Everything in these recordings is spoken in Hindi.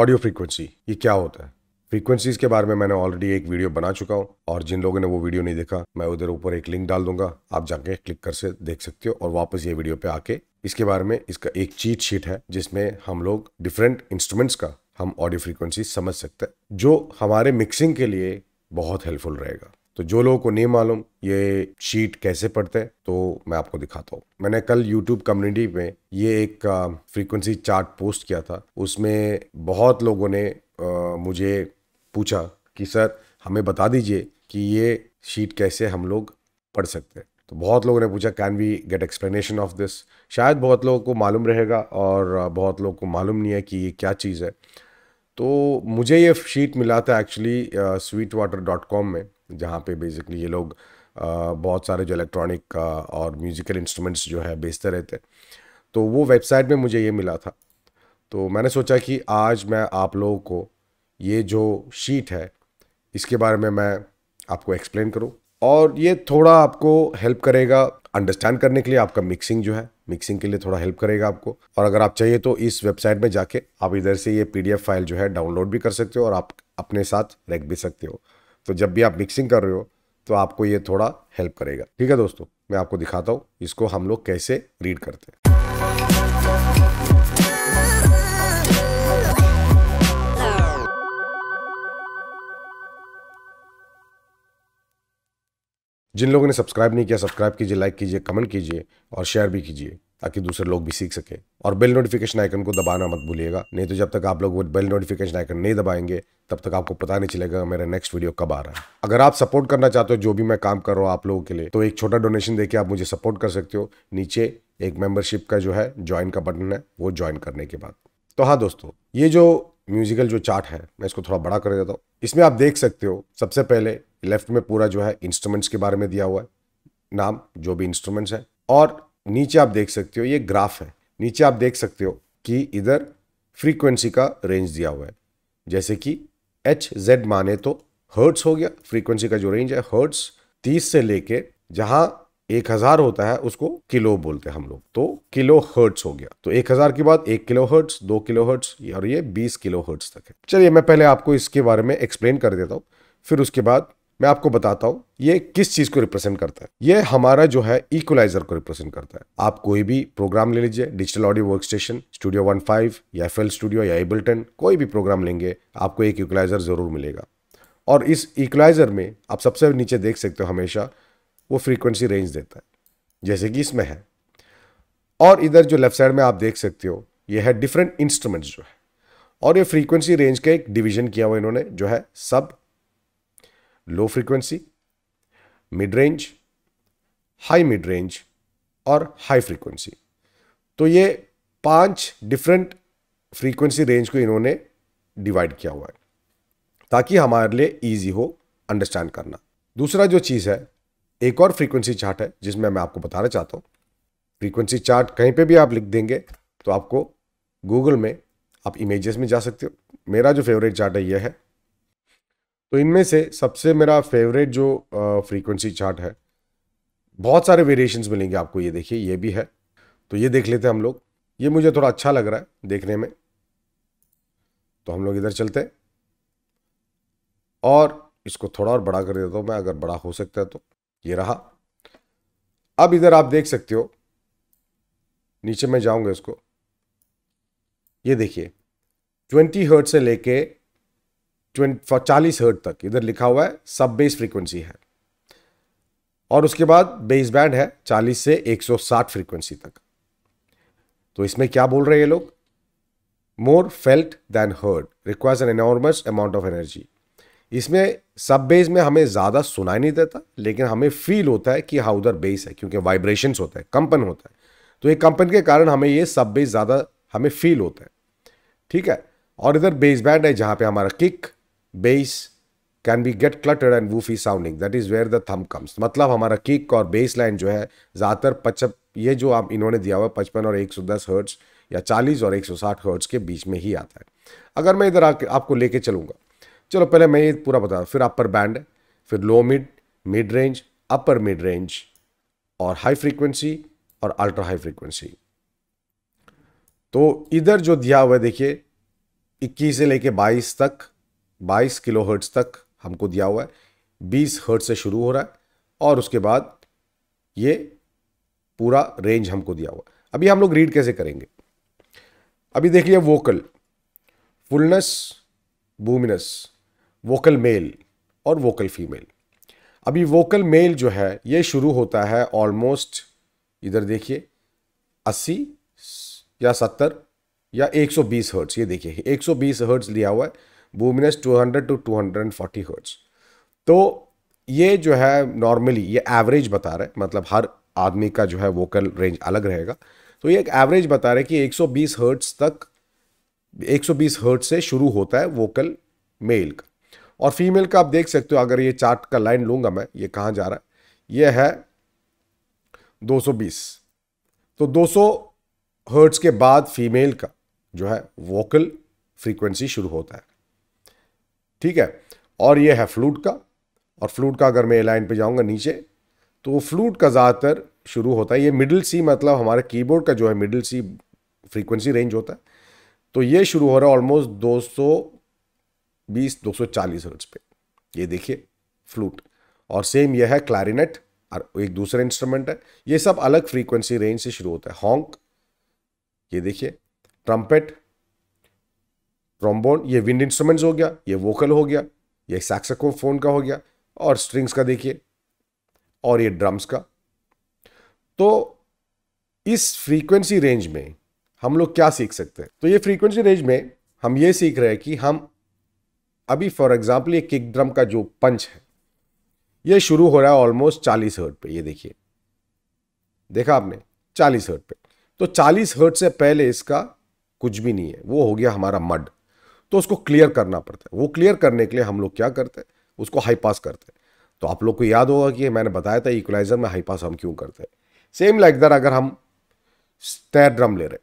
ऑडियो फ्रीक्वेंसी ये क्या होता है फ्रीक्वेंसीज के बारे में मैंने ऑलरेडी एक वीडियो बना चुका हूँ और जिन लोगों ने वो वीडियो नहीं देखा मैं उधर ऊपर एक लिंक डाल दूंगा आप जाके क्लिक कर से देख सकते हो और वापस ये वीडियो पे आके इसके बारे में इसका एक चीट शीट है जिसमें हम लोग डिफरेंट इंस्ट्रूमेंट्स का हम ऑडियो फ्रीक्वेंसी समझ सकते हैं जो हमारे मिक्सिंग के लिए बहुत हेल्पफुल रहेगा तो जो लोगों को नहीं मालूम ये शीट कैसे पढ़ते हैं तो मैं आपको दिखाता हूँ मैंने कल यूट्यूब कम्युनिटी में ये एक फ्रीक्वेंसी चार्ट पोस्ट किया था उसमें बहुत लोगों ने आ, मुझे पूछा कि सर हमें बता दीजिए कि ये शीट कैसे हम लोग पढ़ सकते हैं तो बहुत लोगों ने पूछा can we get explanation of this शायद बहुत लोगों को मालूम रहेगा और बहुत लोगों को मालूम नहीं है कि ये क्या चीज़ है तो मुझे ये शीट मिला था actually sweet water dot com में जहाँ पे बेसिकली ये लोग बहुत सारे जो इलेक्ट्रॉनिक और म्यूज़िकल इंस्ट्रूमेंट्स जो है बेचते रहते हैं तो वो वेबसाइट में मुझे ये मिला था तो मैंने सोचा कि आज मैं आप लोगों को ये जो शीट है इसके बारे में मैं आपको एक्सप्लेन करूँ और ये थोड़ा आपको हेल्प करेगा अंडरस्टैंड करने के लिए आपका मिक्सिंग जो है मिक्सिंग के लिए थोड़ा हेल्प करेगा आपको और अगर आप चाहिए तो इस वेबसाइट में जाके आप इधर से ये पीडीएफ फाइल जो है डाउनलोड भी कर सकते हो और आप अपने साथ रख भी सकते हो तो जब भी आप मिक्सिंग कर रहे हो तो आपको ये थोड़ा हेल्प करेगा ठीक है दोस्तों मैं आपको दिखाता हूँ इसको हम लोग कैसे रीड करते हैं जिन लोगों ने सब्सक्राइब नहीं किया सब्सक्राइब कीजिए लाइक कीजिए कमेंट कीजिए और शेयर भी कीजिए ताकि दूसरे लोग भी सीख सके और बेल नोटिफिकेशन आइकन को दबाना मत भूलिएगा नहीं तो जब तक आप लोग वो बेल नोटिफिकेशन आइकन नहीं दबाएंगे तब तक आपको पता नहीं चलेगा मेरा नेक्स्ट वीडियो कब आ रहा है अगर आप सपोर्ट करना चाहते हो जो भी मैं काम कर रहा हूँ आप लोगों के लिए तो एक छोटा डोनेशन देकर आप मुझे सपोर्ट कर सकते हो नीचे एक मेंबरशिप का जो है ज्वाइन का बटन है वो ज्वाइन करने के बाद तो हाँ दोस्तों ये जो म्यूजिकल जो चार्ट है मैं इसको थोड़ा बड़ा कर देता हूँ इसमें आप देख सकते हो सबसे पहले लेफ्ट में पूरा जो है इंस्ट्रूमेंट्स के बारे में दिया हुआ है नाम जो भी इंस्ट्रूमेंट्स है और नीचे आप देख सकते हो ये ग्राफ है नीचे आप देख सकते हो कि इधर फ्रीक्वेंसी का रेंज दिया हुआ है जैसे कि एच जेड माने तो हर्ट्स हो गया फ्रीक्वेंसी का जो रेंज है हर्ट्स तीस से लेके जहाँ एक हजार होता है उसको किलो बोलते हैं हम लोग तो किलो हर्ट्स हो गया तो एक हजार के बाद एक किलो हर्ट्स दो किलो हर्ट्स और ये बीस किलो हर्ट्स तक है चलिए मैं पहले आपको इसके बारे में एक्सप्लेन कर देता हूँ फिर उसके बाद मैं आपको बताता हूँ ये किस चीज़ को रिप्रेजेंट करता है ये हमारा जो है इक्वलाइजर को रिप्रेजेंट करता है आप कोई भी प्रोग्राम ले लीजिए digital audio workstation studio one five या एफ स्टूडियो या एबल्टन कोई भी प्रोग्राम लेंगे आपको एक इक्वलाइजर ज़रूर मिलेगा और इस इक्वलाइजर में आप सबसे नीचे देख सकते हो हमेशा वो फ्रीक्वेंसी रेंज देता है जैसे कि इसमें है और इधर जो लेफ्ट साइड में आप देख सकते हो ये है डिफरेंट इंस्ट्रूमेंट्स जो है और ये फ्रीक्वेंसी रेंज का एक डिवीजन किया हुआ इन्होंने जो है सब low frequency mid range high mid range और हाई फ्रीक्वेंसी तो ये पांच डिफरेंट फ्रीक्वेंसी रेंज को इन्होंने डिवाइड किया हुआ है ताकि हमारे लिए इजी हो अंडरस्टैंड करना दूसरा जो चीज़ है एक और फ्रीक्वेंसी चार्ट है जिसमें मैं आपको बताना चाहता हूँ फ्रीक्वेंसी चार्ट कहीं पे भी आप लिख देंगे तो आपको गूगल में आप इमेजेस में जा सकते हो मेरा जो फेवरेट चार्ट है यह है तो इनमें से सबसे मेरा फेवरेट जो फ्रीक्वेंसी चार्ट है बहुत सारे वेरिएशंस मिलेंगे आपको ये देखिए ये भी है तो ये देख लेते हैं हम लोग ये मुझे थोड़ा अच्छा लग रहा है देखने में तो हम लोग इधर चलते और इसको थोड़ा और बड़ा कर देता हूँ मैं अगर बड़ा हो सकता है तो ये रहा अब इधर आप देख सकते हो नीचे मैं जाऊँगा इसको ये देखिए ट्वेंटी हर्ट से लेके ट्वेंटी चालीस हर्ट तक इधर लिखा हुआ है सब बेस फ्रीक्वेंसी है और उसके बाद बेस बैंड है 40 से 160 फ्रीक्वेंसी तक तो इसमें क्या बोल रहे हैं ये लोग more felt than heard requires an enormous amount of energy इसमें सब बेस में हमें ज़्यादा सुनाई नहीं देता लेकिन हमें फील होता है कि हाँ उधर बेस है क्योंकि वाइब्रेशंस होता है कंपन होता है तो ये कंपन के कारण हमें ये सब बेस ज़्यादा हमें फील होता है ठीक है और इधर बेस बैंड है जहाँ पे हमारा kick bass can be get cluttered and woofy sounding that is where the thump comes मतलब हमारा किक और बेस लाइन जो है ज़्यादातर पचप ये जो आप इन्होंने दिया हुआ पचपन और एक सौ दस हर्ट्स या चालीस और एक सौ साठ हर्ट्स के बीच में ही आता है अगर मैं इधर आके आपको लेके चलूँगा चलो पहले मैं ये पूरा बता फिर अपर बैंड फिर low mid mid range upper mid range और हाई फ्रीक्वेंसी और अल्ट्रा हाई फ्रीक्वेंसी तो इधर जो दिया हुआ है देखिए 21 से लेके 22 तक बाईस किलो हर्ट्स तक हमको दिया हुआ है बीस हर्ट्स से शुरू हो रहा है और उसके बाद ये पूरा रेंज हमको दिया हुआ है अभी हम लोग रीड कैसे करेंगे अभी देख लिया vocal fullness boominess vocal male और वोकल फीमेल अभी वोकल मेल जो है ये शुरू होता है ऑलमोस्ट इधर देखिए 80 या 70 या 120 हर्ट्स ये देखिए 120 हर्ट्स लिया हुआ है बूमिनस 200 टू 240 हर्ट्ज तो ये जो है नॉर्मली ये एवरेज बता रहे मतलब हर आदमी का जो है वोकल रेंज अलग रहेगा तो ये एक एवरेज बता रहे कि 120 हर्ट्ज तक 120 हर्ट्ज से शुरू होता है वोकल मेल का और फीमेल का आप देख सकते हो अगर ये चार्ट का लाइन लूंगा मैं ये कहाँ जा रहा है ये है 220 तो 200 सौ के बाद फीमेल का जो है वोकल फ्रीक्वेंसी शुरू होता है ठीक है और ये है फ्लूट का और फ्लूट का अगर मैं ए लाइन पर जाऊँगा नीचे तो फ्लूट का ज़्यादातर शुरू होता है ये मिडिल सी मतलब हमारे कीबोर्ड का जो है मिडिल सी फ्रीक्वेंसी रेंज होता है तो ये शुरू हो रहा है ऑलमोस्ट 220 240 हर्ट्ज पे ये देखिए फ्लूट और सेम ये है क्लैरिनेट और एक दूसरा इंस्ट्रूमेंट है ये सब अलग फ्रीक्वेंसी रेंज से शुरू होता है हॉन्क ये देखिए ट्रम्पेट ट्रॉम्बोन ये विंड इंस्ट्रूमेंट्स हो गया ये वोकल हो गया ये सैक्सको फोन का हो गया और स्ट्रिंग्स का देखिए और ये ड्रम्स का तो इस फ्रीक्वेंसी रेंज में हम लोग क्या सीख सकते हैं तो ये फ्रीक्वेंसी रेंज में हम ये सीख रहे हैं कि हम अभी फॉर एग्जाम्पल ये किक ड्रम का जो पंच है ये शुरू हो रहा है ऑलमोस्ट चालीस हर्ट पे ये देखिए देखा आपने चालीस हर्ट पे तो चालीस हर्ट से पहले इसका कुछ भी नहीं है वो हो गया हमारा मड तो उसको क्लियर करना पड़ता है वो क्लियर करने के लिए हम लोग क्या करते हैं उसको हाई पास करते हैं तो आप लोग को याद होगा कि मैंने बताया था इक्वलाइजर में हाई पास हम क्यों करते हैं सेम लाइक दर अगर हम स्टैट ड्रम ले रहे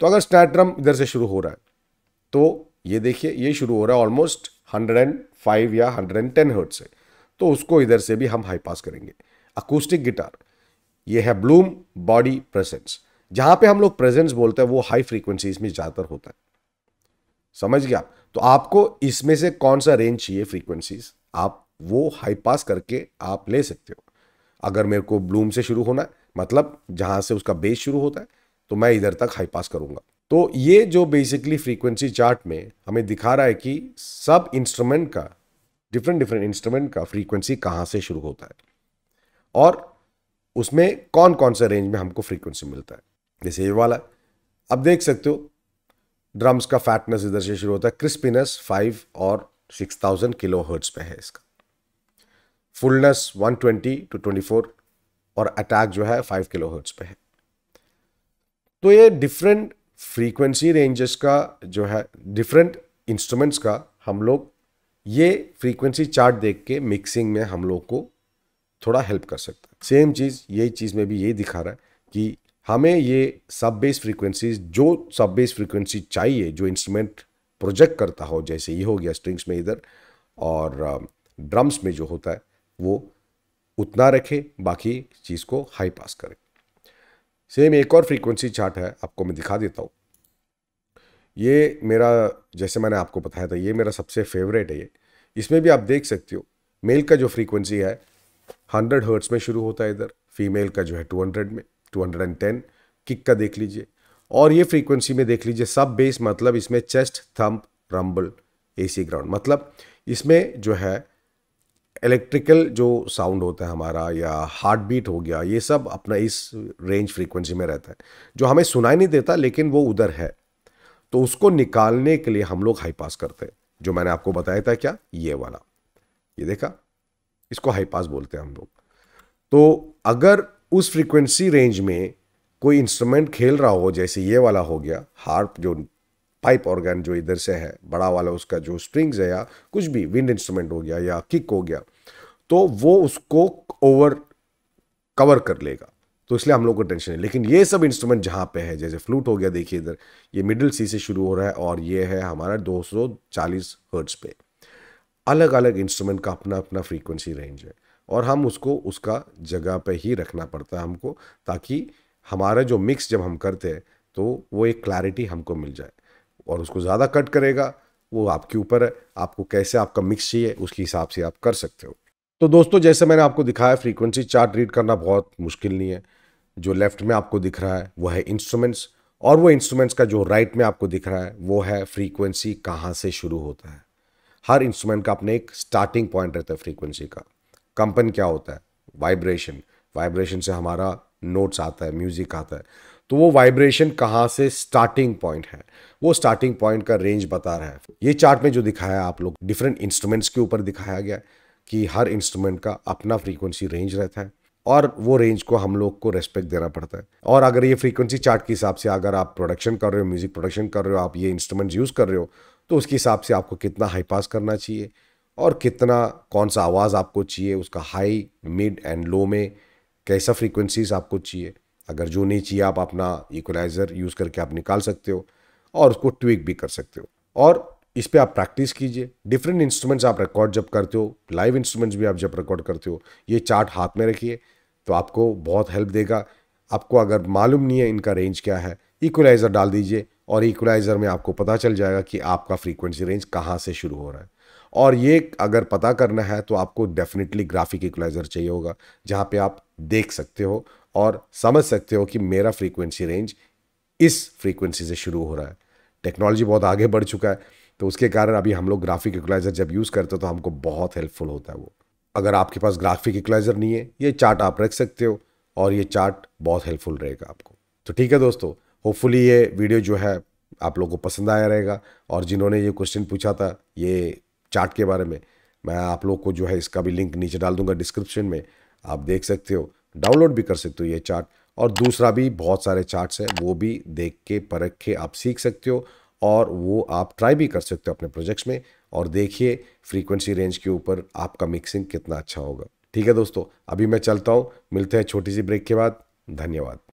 तो अगर स्टैट ड्रम इधर से शुरू हो रहा है तो ये देखिए ये शुरू हो रहा है ऑलमोस्ट 105 या 110 हर्ट से तो उसको इधर से भी हम हाई पास करेंगे अकूस्टिक गिटार ये है ब्लूम बॉडी प्रेजेंस जहाँ पे हम लोग प्रेजेंस बोलते हैं वो हाई फ्रीक्वेंसीज में ज़्यादातर होता है समझ गया तो आपको इसमें से कौन सा रेंज चाहिए फ्रीक्वेंसीज आप वो हाई पास करके आप ले सकते हो अगर मेरे को ब्लूम से शुरू होना है मतलब जहां से उसका बेस शुरू होता है तो मैं इधर तक हाई पास करूंगा तो ये जो बेसिकली फ्रीक्वेंसी चार्ट में हमें दिखा रहा है कि सब इंस्ट्रूमेंट का डिफरेंट डिफरेंट इंस्ट्रूमेंट का फ्रीक्वेंसी कहाँ से शुरू होता है और उसमें कौन कौन से रेंज में हमको फ्रीक्वेंसी मिलता है जैसे ये वाला अब देख सकते हो ड्रम्स का फैटनेस इधर से शुरू होता है क्रिस्पीनेस फाइव और सिक्स थाउजेंड किलो हर्ट्स पे है इसका fullness one twenty two twenty four और अटैक जो है फाइव किलो हर्ट्स पे है तो ये डिफरेंट फ्रीक्वेंसी रेंजेस का जो है डिफरेंट इंस्ट्रूमेंट्स का हम लोग ये फ्रीक्वेंसी चार्ट देख के मिक्सिंग में हम लोग को थोड़ा हेल्प कर सकता है सेम चीज़ यही चीज़ में भी यही दिखा रहा है कि हमें ये सब बेस फ्रीक्वेंसीज जो सब बेस फ्रीक्वेंसी चाहिए जो इंस्ट्रूमेंट प्रोजेक्ट करता हो जैसे ये हो गया स्ट्रिंग्स में इधर और ड्रम्स में जो होता है वो उतना रखे बाकी चीज़ को हाई पास करें सेम एक और फ्रीक्वेंसी चार्ट है आपको मैं दिखा देता हूँ ये मेरा जैसे मैंने आपको बताया था ये मेरा सबसे फेवरेट है ये इसमें भी आप देख सकते हो मेल का जो फ्रीक्वेंसी है हंड्रेड हर्ट्स में शुरू होता है इधर फीमेल का जो है टू हंड्रेड में 210 किक का देख लीजिए और ये फ्रीक्वेंसी में देख लीजिए सब बेस मतलब इसमें chest thump rumble AC ground मतलब इसमें जो है इलेक्ट्रिकल जो साउंड होता है हमारा या हार्ट बीट हो गया ये सब अपना इस रेंज फ्रीक्वेंसी में रहता है जो हमें सुनाई नहीं देता लेकिन वो उधर है तो उसको निकालने के लिए हम लोग हाई पास करते हैं जो मैंने आपको बताया था क्या ये वाला ये देखा इसको हाई पास बोलते हैं हम लोग तो अगर उस फ्रीक्वेंसी रेंज में कोई इंस्ट्रूमेंट खेल रहा हो जैसे ये वाला हो गया हार्प जो पाइप ऑर्गन जो इधर से है बड़ा वाला उसका जो स्ट्रिंग्स है या कुछ भी विंड इंस्ट्रूमेंट हो गया या किक हो गया तो वो उसको ओवर कवर कर लेगा तो इसलिए हम लोग को टेंशन है लेकिन ये सब इंस्ट्रूमेंट जहाँ पे है जैसे फ्लूट हो गया देखिए इधर ये मिडिल सी से शुरू हो रहा है और ये है हमारा 240 हर्ट्स पे अलग अलग इंस्ट्रूमेंट का अपना अपना फ्रीक्वेंसी रेंज है और हम उसको उसका जगह पे ही रखना पड़ता है हमको ताकि हमारा जो मिक्स जब हम करते हैं तो वो एक क्लैरिटी हमको मिल जाए और उसको ज़्यादा कट करेगा वो आपके ऊपर है आपको कैसे आपका मिक्स चाहिए उसके हिसाब से आप कर सकते हो तो दोस्तों जैसे मैंने आपको दिखाया फ्रीक्वेंसी चार्ट रीड करना बहुत मुश्किल नहीं है जो लेफ्ट में आपको दिख रहा है वह है इंस्ट्रूमेंट्स और वो इंस्ट्रूमेंट्स का जो राइट में आपको दिख रहा है वो है फ्रीक्वेंसी कहाँ से शुरू होता है हर इंस्ट्रूमेंट का अपने एक स्टार्टिंग पॉइंट रहता है फ्रीक्वेंसी का कंपन क्या होता है वाइब्रेशन वाइब्रेशन से हमारा नोट्स आता है म्यूज़िक आता है तो वो वाइब्रेशन कहाँ से स्टार्टिंग पॉइंट है वो स्टार्टिंग पॉइंट का रेंज बता रहा है ये चार्ट में जो दिखाया आप लोग डिफरेंट इंस्ट्रूमेंट्स के ऊपर दिखाया गया कि हर इंस्ट्रूमेंट का अपना फ्रीक्वेंसी रेंज रहता है और वो रेंज को हम लोग को रेस्पेक्ट देना पड़ता है और अगर ये फ्रीक्वेंसी चार्ट के हिसाब से अगर आप प्रोडक्शन कर रहे हो म्यूज़िक प्रोडक्शन कर रहे हो आप ये इंस्ट्रूमेंट यूज़ कर रहे हो तो उसके हिसाब से आपको कितना हाई पास करना चाहिए और कितना कौन सा आवाज़ आपको चाहिए उसका हाई मिड एंड लो में कैसा फ्रीक्वेंसीज आपको चाहिए अगर जो नहीं चाहिए आप अपना इक्वलाइज़र यूज़ करके आप निकाल सकते हो और उसको ट्विक भी कर सकते हो और इस पर आप प्रैक्टिस कीजिए डिफरेंट इंस्ट्रूमेंट्स आप रिकॉर्ड जब करते हो लाइव इंस्ट्रूमेंट्स भी आप जब रिकॉर्ड करते हो ये चार्ट हाथ में रखिए तो आपको बहुत हेल्प देगा आपको अगर मालूम नहीं है इनका रेंज क्या है इक्वलाइज़र डाल दीजिए और इक्वलाइज़र में आपको पता चल जाएगा कि आपका फ्रीक्वेंसी रेंज कहाँ से शुरू हो रहा है और ये अगर पता करना है तो आपको डेफिनेटली ग्राफिक इक्वलाइज़र चाहिए होगा जहाँ पे आप देख सकते हो और समझ सकते हो कि मेरा फ्रीक्वेंसी रेंज इस फ्रीक्वेंसी से शुरू हो रहा है टेक्नोलॉजी बहुत आगे बढ़ चुका है तो उसके कारण अभी हम लोग ग्राफिक इक्वलाइज़र जब यूज़ करते हो तो हमको बहुत हेल्पफुल होता है वो अगर आपके पास ग्राफिक इक्वलाइज़र नहीं है ये चार्ट आप रख सकते हो और ये चार्ट बहुत हेल्पफुल रहेगा आपको तो ठीक है दोस्तों होपफुली ये वीडियो जो है आप लोगों को पसंद आया रहेगा और जिन्होंने ये क्वेश्चन पूछा था ये चार्ट के बारे में मैं आप लोग को जो है इसका भी लिंक नीचे डाल दूंगा डिस्क्रिप्शन में आप देख सकते हो डाउनलोड भी कर सकते हो ये चार्ट और दूसरा भी बहुत सारे चार्ट्स हैं वो भी देख के परख के आप सीख सकते हो और वो आप ट्राई भी कर सकते हो अपने प्रोजेक्ट्स में और देखिए फ्रीक्वेंसी रेंज के ऊपर आपका मिक्सिंग कितना अच्छा होगा ठीक है दोस्तों अभी मैं चलता हूँ मिलते हैं छोटी सी ब्रेक के बाद धन्यवाद